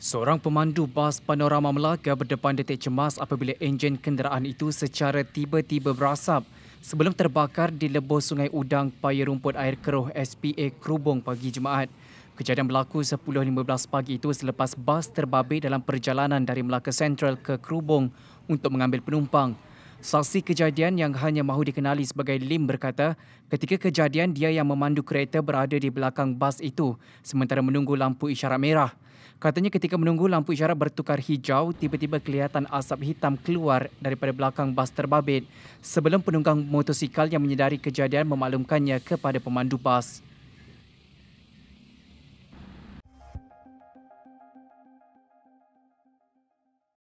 Seorang pemandu bas panorama Melaka berdepan detik cemas apabila enjin kenderaan itu secara tiba-tiba berasap sebelum terbakar di lebuh Sungai Udang Paya Rumput Air Keruh SPA Kerubong pagi Jumaat. Kejadian berlaku 10.15 pagi itu selepas bas terbabit dalam perjalanan dari Melaka Central ke Kerubong untuk mengambil penumpang. Saksi kejadian yang hanya mahu dikenali sebagai Lim berkata, ketika kejadian dia yang memandu kereta berada di belakang bas itu sementara menunggu lampu isyarat merah. Katanya ketika menunggu lampu isyarat bertukar hijau, tiba-tiba kelihatan asap hitam keluar daripada belakang bas terbabit sebelum penunggang motosikal yang menyedari kejadian memaklumkannya kepada pemandu bas.